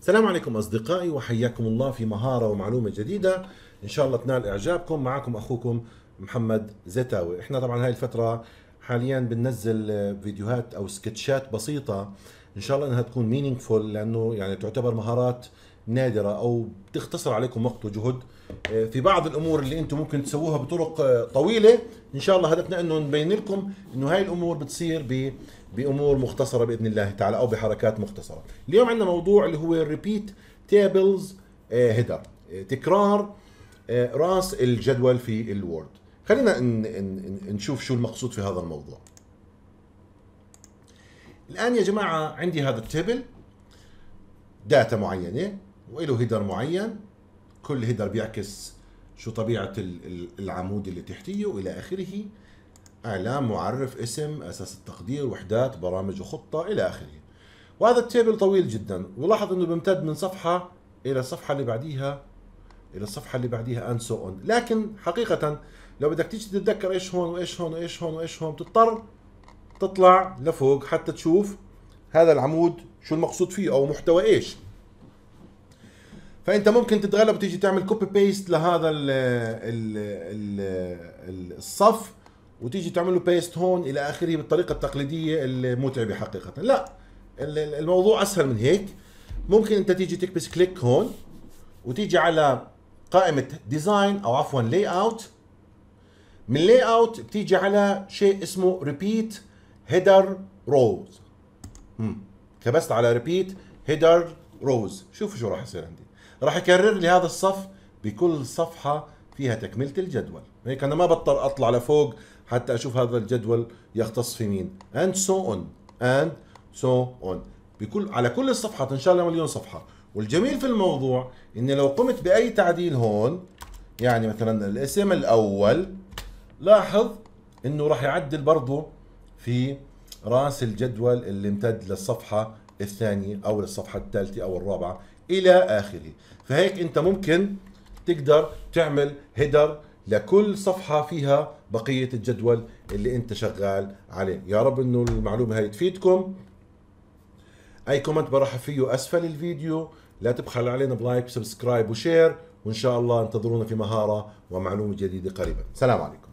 السلام عليكم أصدقائي وحياكم الله في مهارة ومعلومة جديدة إن شاء الله تنال إعجابكم معكم أخوكم محمد زتاوي إحنا طبعا هاي الفترة حاليا بننزل فيديوهات أو سكتشات بسيطة إن شاء الله إنها تكون مينينغفول لأنه يعني تعتبر مهارات نادره او بتختصر عليكم وقت وجهد آه، في بعض الامور اللي انتم ممكن تسووها بطرق آه، طويله ان شاء الله هدفنا انه نبين لكم انه هاي الامور بتصير ب بامور مختصره باذن الله تعالى او بحركات مختصره اليوم عندنا موضوع اللي هو الريبيت تيبلز هيدر تكرار آه، راس الجدول في الوورد خلينا نشوف شو المقصود في هذا الموضوع الان يا جماعه عندي هذا التيبل داتا معينه وله هيدر معين كل هيدر بيعكس شو طبيعة العمود اللي تحتيه وإلى آخره إعلام معرف اسم أساس التقدير وحدات برامج وخطة إلى آخره وهذا التيبل طويل جدا ولاحظ أنه بيمتد من صفحة إلى الصفحة اللي بعديها إلى الصفحة اللي بعديها and so on لكن حقيقة لو بدك تيجي تتذكر إيش هون وإيش هون وإيش هون وإيش هون بتضطر تطلع لفوق حتى تشوف هذا العمود شو المقصود فيه أو محتوى إيش فانت ممكن تتغلب وتيجي تعمل كوبي بيست لهذا الـ الـ الـ الصف وتيجي تعمل له بيست هون الى اخره بالطريقه التقليديه المتعبه حقيقه لا الموضوع اسهل من هيك ممكن انت تيجي تكبس كليك هون وتيجي على قائمه ديزاين او عفوا لاي اوت من لاي اوت بتيجي على شيء اسمه ريبيت هيدر روز كبست على ريبيت هيدر روز شوفوا شو راح يصير عندي راح يكرر لي هذا الصف بكل صفحه فيها تكمله الجدول هيك انا ما بضطر اطلع لفوق حتى اشوف هذا الجدول يختص في مين and so on and so on بكل على كل الصفحات ان شاء الله مليون صفحه والجميل في الموضوع ان لو قمت باي تعديل هون يعني مثلا الاسم الاول لاحظ انه راح يعدل برضه في راس الجدول اللي امتد للصفحه الثانيه او للصفحه الثالثه او الرابعه الى اخره فهيك انت ممكن تقدر تعمل هيدر لكل صفحة فيها بقية الجدول اللي انت شغال عليه يا رب انه المعلومة هاي تفيدكم اي كومنت برحب فيه اسفل الفيديو لا تبخل علينا بلايك وسبسكرايب وشير وان شاء الله انتظرونا في مهارة ومعلومة جديدة قريبا سلام عليكم